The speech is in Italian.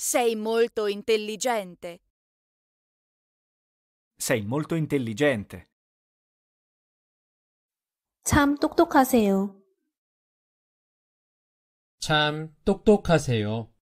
Sei molto intelligente. Sei molto intelligente. 참 똑똑하세요. 참 똑똑하세요.